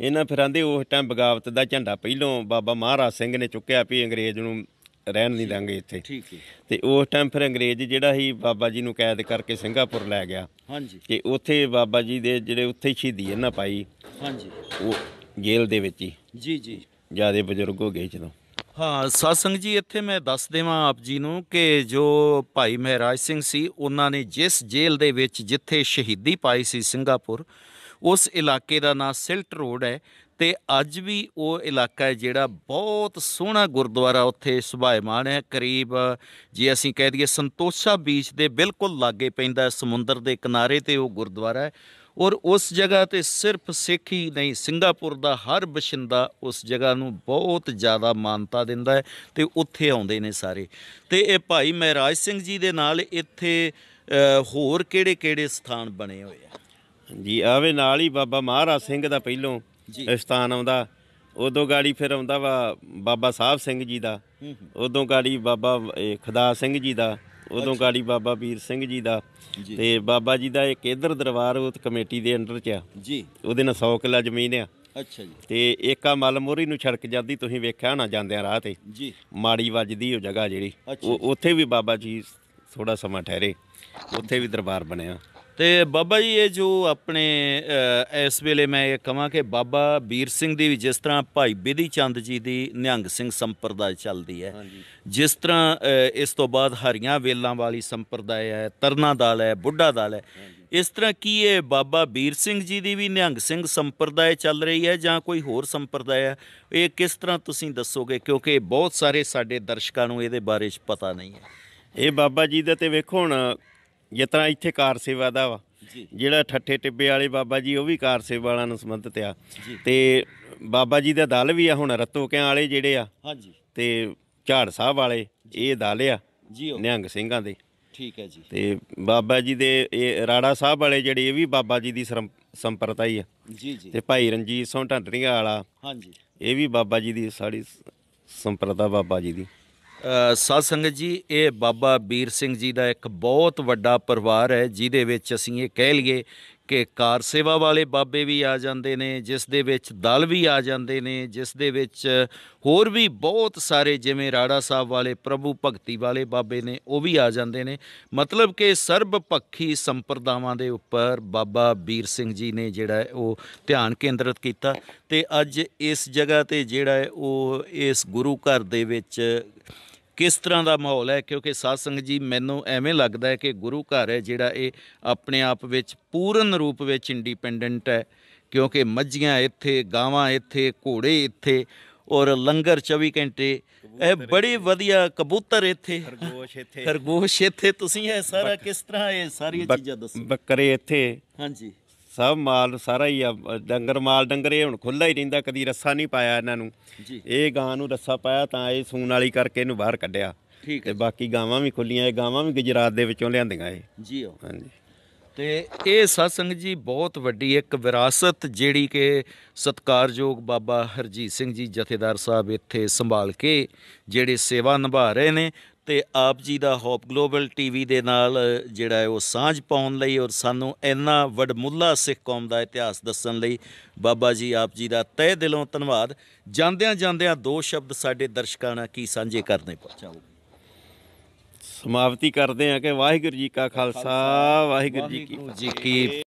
ਇਹਨਾਂ ਫਿਰਾਂ ਦੇ ਉਸ ਟਾਈਮ ਬਗਾਵਤ ਦਾ ਝੰਡਾ ਪਹਿਲੋਂ ਬਾਬਾ ਮਹਾਰਾਜ ਸਿੰਘ ਨੇ ਚੁੱਕਿਆ ਵੀ ਅੰਗਰੇਜ਼ ਨੂੰ ਰਹਿਣ ਨਹੀਂ ਦਾਂਗੇ ਇੱਥੇ ਠੀਕ ਹੈ ਤੇ ਉਸ ਟਾਈਮ ਫਿਰ ਅੰਗਰੇਜ਼ ਜਿਹੜਾ ਸੀ ਬਾਬਾ ਜੀ ਨੂੰ ਕੈਦ ਕਰਕੇ ਸਿੰਗਾਪੁਰ ਲੈ ਗਿਆ ਹਾਂਜੀ ਤੇ ਉੱਥੇ ਬਾਬਾ ਜੀ ਦੇ ਜਿਹੜੇ ਉੱਥੇ ਹੀ ਸ਼ਹੀਦੀ ਇਹਨਾਂ ਪਾਈ ਹਾਂਜੀ ਉਹ ਜੇਲ੍ਹ ਦੇ ਵਿੱਚ ਹੀ ਜੀ ਜੀ ਜਿਆਦੇ ਬਜ਼ੁਰਗ ਹੋ ਗਏ ਜਦੋਂ ਹਾਂ ਸਤਸੰਗ ਜੀ ਇੱਥੇ ਮੈਂ ਦੱਸ ਦੇਵਾਂ ਆਪ ਜੀ ਨੂੰ ਕਿ ਜੋ ਭਾਈ ਮਹਿਰਾਜ ਸਿੰਘ ਸੀ ਉਹਨਾਂ ਨੇ ਜਿਸ ਜੇਲ੍ਹ ਦੇ ਵਿੱਚ ਜਿੱਥੇ ਸ਼ਹੀਦੀ ਪਾਈ ਸੀ ਸਿੰਗਾਪੁਰ ਉਸ ਇਲਾਕੇ ਦਾ ਨਾਂ ਸਿਲਟ ਰੋਡ ਹੈ ਤੇ ਅੱਜ ਵੀ ਉਹ ਇਲਾਕਾ ਹੈ ਜਿਹੜਾ ਬਹੁਤ ਸੋਹਣਾ ਗੁਰਦੁਆਰਾ ਉੱਥੇ ਸੁਭਾਇਮਾਨ ਹੈ ਕਰੀਬ ਜੇ ਅਸੀਂ ਕਹਿ ਦਈਏ ਸੰਤੋਸ਼ਾ ਬੀਚ ਦੇ ਬਿਲਕੁਲ ਲਾਗੇ ਪੈਂਦਾ ਸਮੁੰਦਰ ਦੇ ਕਿਨਾਰੇ ਤੇ ਉਹ ਗੁਰਦੁਆਰਾ ਹੈ ਔਰ ਉਸ ਜਗ੍ਹਾ ਤੇ ਸਿਰਫ ਸਿੱਖ ਹੀ ਨਹੀਂ ਸਿੰਗਾਪੁਰ ਦਾ ਹਰ ਬਸ਼ਿੰਦਾ ਉਸ ਜਗ੍ਹਾ ਨੂੰ ਬਹੁਤ ਜ਼ਿਆਦਾ ਮਾਨਤਾ ਦਿੰਦਾ ਹੈ ਤੇ ਉੱਥੇ ਆਉਂਦੇ ਨੇ ਸਾਰੇ ਤੇ ਇਹ ਭਾਈ ਮਹਿਰਾਜ ਸਿੰਘ ਜੀ ਦੇ ਨਾਲ ਇੱਥੇ ਹੋਰ ਕਿਹੜੇ-ਕਿਹੜੇ ਸਥਾਨ ਬਣੇ ਹੋਏ ਆ ਜੀ ਆਵੇ ਨਾਲ ਹੀ ਬਾਬਾ ਮਹਾਰਾਜ ਸਿੰਘ ਦਾ ਪਹਿਲੋਂ ਸਥਾਨ ਆਉਂਦਾ ਉਦੋਂ ਗਾੜੀ ਫਿਰ ਆਉਂਦਾ ਵਾ ਬਾਬਾ ਸਾਹਿਬ ਸਿੰਘ ਜੀ ਦਾ ਉਦੋਂ ਗਾੜੀ ਬਾਬਾ ਖਦਾ ਸਿੰਘ ਜੀ ਦਾ ਉਦੋਂ ਗਾੜੀ ਬਾਬਾ ਵੀਰ ਸਿੰਘ ਜੀ ਦਾ ਤੇ ਬਾਬਾ ਜੀ ਦਾ ਇੱਕ ਇਧਰ ਦਰਬਾਰ ਉਹ ਕਮੇਟੀ ਦੇ ਅੰਡਰ ਚ ਆ ਜੀ ਉਹਦੇ ਨਾਲ 100 ਕਿੱਲਾ ਜ਼ਮੀਨ ਆ ਅੱਛਾ ਜੀ ਤੇ ਏਕਾ ਮਲਮੋਰੀ ਮਲ ਮੋਰੀ ਨੂੰ ਛੜਕ ਜਾਂਦੀ ਤੁਸੀਂ ਵੇਖਿਆ ਨਾ ਜਾਂਦਿਆਂ ਰਾਹ ਤੇ ਜੀ ਮਾੜੀ ਵੱਜਦੀ ਉਹ ਜਗ੍ਹਾ ਜਿਹੜੀ ਉਹ ਉੱਥੇ ਵੀ ਬਾਬਾ ਜੀ ਥੋੜਾ ਸਮਾਂ ਠਹਿਰੇ ਉੱਥੇ ਵੀ ਦਰਬਾਰ ਬਣਿਆ ਤੇ ਬਾਬਾ ਜੀ ਇਹ ਜੋ ਆਪਣੇ ਇਸ ਵੇਲੇ ਮੈਂ ਇਹ ਕਹਾਂ ਕਿ ਬਾਬਾ ਵੀਰ ਸਿੰਘ ਦੀ ਵੀ ਜਿਸ ਤਰ੍ਹਾਂ ਭਾਈ ਬਿਧੀ ਚੰਦ ਜੀ ਦੀ ਨਿਹੰਗ ਸਿੰਘ ਸੰਪਰਦਾਇ ਚੱਲਦੀ ਹੈ ਜਿਸ ਤਰ੍ਹਾਂ ਇਸ ਤੋਂ ਬਾਅਦ ਹਰੀਆਂ ਵੇਲਾਂ ਵਾਲੀ ਸੰਪਰਦਾਇ ਹੈ ਤਰਨਾ ਦਾਲ ਹੈ ਬੁੱਢਾ ਦਾਲ ਹੈ ਇਸ ਤਰ੍ਹਾਂ ਕੀ ਇਹ ਬਾਬਾ ਵੀਰ ਸਿੰਘ ਜੀ ਦੀ ਵੀ ਨਿਹੰਗ ਸਿੰਘ ਸੰਪਰਦਾਇ ਚੱਲ ਰਹੀ ਹੈ ਜਾਂ ਕੋਈ ਹੋਰ ਸੰਪਰਦਾਇ ਹੈ ਇਹ ਕਿਸ ਤਰ੍ਹਾਂ ਤੁਸੀਂ ਦੱਸੋਗੇ ਕਿਉਂਕਿ ਬਹੁਤ ਸਾਰੇ ਸਾਡੇ ਦਰਸ਼ਕਾਂ ਨੂੰ ਇਹਦੇ ਬਾਰੇ ਵਿੱਚ ਪਤਾ ਨਹੀਂ ਹੈ ਇਹ ਬਾਬਾ ਜੀ ਦਾ ਤੇ ਵੇਖੋ ਹੁਣ ਜਿਸ ਤਰ੍ਹਾਂ ਇੱਥੇ ਕਾਰ ਸੇਵਾ ਦਾ ਵਾ ਜਿਹੜਾ ਠੱਠੇ ਟਿੱਬੇ ਵਾਲੇ ਬਾਬਾ ਜੀ ਉਹ ਵੀ ਕਾਰ ਸੇਵਾ ਵਾਲਾ ਨਾਲ ਸੰਬੰਧਿਤ ਆ ਤੇ ਬਾਬਾ ਜੀ ਦਾ ਦਲ ਵੀ ਆ ਹੁਣ ਰਤੋਕਿਆਂ ਵਾਲੇ ਜਿਹੜੇ ਆ ਹਾਂਜੀ ਤੇ ਝਾੜ ਸਾਹਿਬ ਵਾਲੇ ਇਹ ਦਲ ਆ ਜੀ ਨਿਹੰਗ ਸਿੰਘਾਂ ਦੇ ਠੀਕ ਹੈ ਜੀ ਤੇ ਬਾਬਾ ਜੀ ਦੇ ਇਹ ਰਾੜਾ ਸਾਹਿਬ ਵਾਲੇ ਜਿਹੜੇ ਇਹ ਵੀ ਬਾਬਾ ਜੀ ਦੀ ਸੰਪਰਤਾ ਹੀ ਆ ਜੀ ਜੀ ਤੇ ਭਾਈ ਰਣਜੀਤ ਸਿੰਘ ਢੰਡਰੀਆਂ ਵਾਲਾ ਹਾਂਜੀ ਇਹ ਵੀ ਬਾਬਾ ਜੀ ਦੀ ਸਾਡੀ ਸੰਪਰਤਾ ਬਾਬਾ ਜੀ ਦੀ ਸਾਧ ਸੰਗਤ ਜੀ ਇਹ ਬਾਬਾ ਬੀਰ ਸਿੰਘ ਜੀ ਦਾ ਇੱਕ ਬਹੁਤ ਵੱਡਾ ਪਰਿਵਾਰ ਹੈ ਜਿਹਦੇ ਵਿੱਚ ਅਸੀਂ ਇਹ ਕਹਿ ਲਈਏ ਕਿ ਕਾਰ ਸੇਵਾ ਵਾਲੇ ਬਾਬੇ ਵੀ ਆ ਜਾਂਦੇ ਨੇ ਜਿਸ ਦੇ ਵਿੱਚ ਦਲ ਵੀ ਆ ਜਾਂਦੇ ਨੇ ਜਿਸ ਦੇ ਵਿੱਚ ਹੋਰ ਵੀ ਬਹੁਤ ਸਾਰੇ ਜਿਵੇਂ ਰਾੜਾ ਸਾਹਿਬ ਵਾਲੇ ਪ੍ਰਭੂ ਭਗਤੀ ਵਾਲੇ ਬਾਬੇ ਨੇ ਉਹ ਵੀ ਆ ਜਾਂਦੇ ਨੇ ਮਤਲਬ ਕਿ ਸਰਬ ਪੱਖੀ ਸੰਪਰਦਾਵਾਂ ਦੇ ਉੱਪਰ ਬਾਬਾ ਬੀਰ ਸਿੰਘ ਜੀ ਨੇ ਜਿਹੜਾ ਉਹ ਧਿਆਨ ਕੇਂਦਰਿਤ ਕੀਤਾ ਤੇ ਅੱਜ ਇਸ ਜਗ੍ਹਾ ਤੇ ਜਿਹੜਾ ਉਹ ਇਸ ਗੁਰੂ ਘਰ ਦੇ ਵਿੱਚ ਕਿਸ ਤਰ੍ਹਾਂ ਦਾ ਮਾਹੌਲ ਹੈ ਕਿਉਂਕਿ ਸਾਧ ਸੰਗਤ ਜੀ ਮੈਨੂੰ ਐਵੇਂ ਲੱਗਦਾ ਹੈ ਕਿ ਗੁਰੂ ਘਰ ਹੈ ਜਿਹੜਾ ਇਹ ਆਪਣੇ ਆਪ ਵਿੱਚ ਪੂਰਨ ਰੂਪ ਵਿੱਚ ਇੰਡੀਪੈਂਡੈਂਟ ਹੈ ਕਿਉਂਕਿ ਮੱਝੀਆਂ ਇੱਥੇ ਗਾਵਾਂ ਇੱਥੇ ਘੋੜੇ ਇੱਥੇ ਔਰ ਲੰਗਰ 24 ਘੰਟੇ ਇਹ ਬੜੀ ਵਧੀਆ ਕਬੂਤਰ ਇੱਥੇ ਖਰਗੋਸ਼ ਇੱਥੇ ਖਰਗੋਸ਼ ਇੱਥੇ ਤੁਸੀਂ ਇਹ ਸਾਰਾ ਕਿਸ ਤਰ੍ਹਾਂ ਇਹ ਸਾਰੀਆਂ ਚੀਜ਼ਾਂ ਦੱਸੋ ਬੱਕਰੇ ਇੱਥੇ ਹਾਂਜੀ ਸਭ ਮਾਲ ਸਾਰਾ ਹੀ ਆ ਡੰਗਰ ਮਾਲ ਡੰਗਰੇ ਹੁਣ ਖੁੱਲਾ ਹੀ ਰਹਿੰਦਾ ਕਦੀ ਰੱਸਾ ਨਹੀਂ ਪਾਇਆ ਇਹਨਾਂ ਨੂੰ ਇਹ ਗਾਂ ਨੂੰ ਰੱਸਾ ਪਾਇਆ ਤਾਂ ਇਹ ਸੂਣ ਵਾਲੀ ਕਰਕੇ ਇਹਨੂੰ ਬਾਹਰ ਕੱਢਿਆ ਠੀਕ ਹੈ ਤੇ ਬਾਕੀ ਗਾਵਾਂ ਵੀ ਖੁੱਲੀਆਂ ਇਹ ਗਾਵਾਂ ਵੀ ਗੁਜਰਾਤ ਦੇ ਵਿੱਚੋਂ ਲਿਆਂਦੀਆਂ ਇਹ ਜੀ ਹਾਂਜੀ ਤੇ ਇਹ ਸਤਸੰਗ ਜੀ ਬਹੁਤ ਵੱਡੀ ਇੱਕ ਵਿਰਾਸਤ ਜਿਹੜੀ ਕਿ ਸਤਕਾਰਯੋਗ ਬਾਬਾ ਹਰਜੀਤ ਸਿੰਘ ਜੀ ਜਥੇਦਾਰ ਸਾਹਿਬ ਇੱਥੇ ਸੰਭਾਲ ਕੇ ਜਿਹੜੇ ਸੇਵਾ ਨਿਭਾ ਰਹੇ ਨੇ ਤੇ ਆਪ ਜੀ ਦਾ ਹੋਪ ਗਲੋਬਲ ਟੀਵੀ ਦੇ ਨਾਲ ਜਿਹੜਾ ਹੈ ਉਹ ਸਾਂਝ ਪਾਉਣ ਲਈ ਔਰ ਸਾਨੂੰ ਇੰਨਾ ਵਡਮੁੱਲਾ ਸਿੱਖ ਕੌਮ ਦਾ ਇਤਿਹਾਸ ਦੱਸਣ ਲਈ ਬਾਬਾ ਜੀ ਆਪ ਜੀ ਦਾ ਤਹਿ ਦਿਲੋਂ ਧੰਨਵਾਦ ਜਾਂਦਿਆਂ ਜਾਂਦਿਆਂ ਦੋ ਸ਼ਬਦ ਸਾਡੇ ਦਰਸ਼ਕਾਂ ਨਾਲ ਕੀ ਸਾਂਝੇ ਕਰਨੇ ਚਾਹੋ ਸਮਾਪਤੀ ਕਰਦੇ ਹਾਂ ਕਿ ਵਾਹਿਗੁਰੂ ਜੀ ਕਾ ਖਾਲਸਾ ਵਾਹਿਗੁਰੂ ਜੀ ਕੀ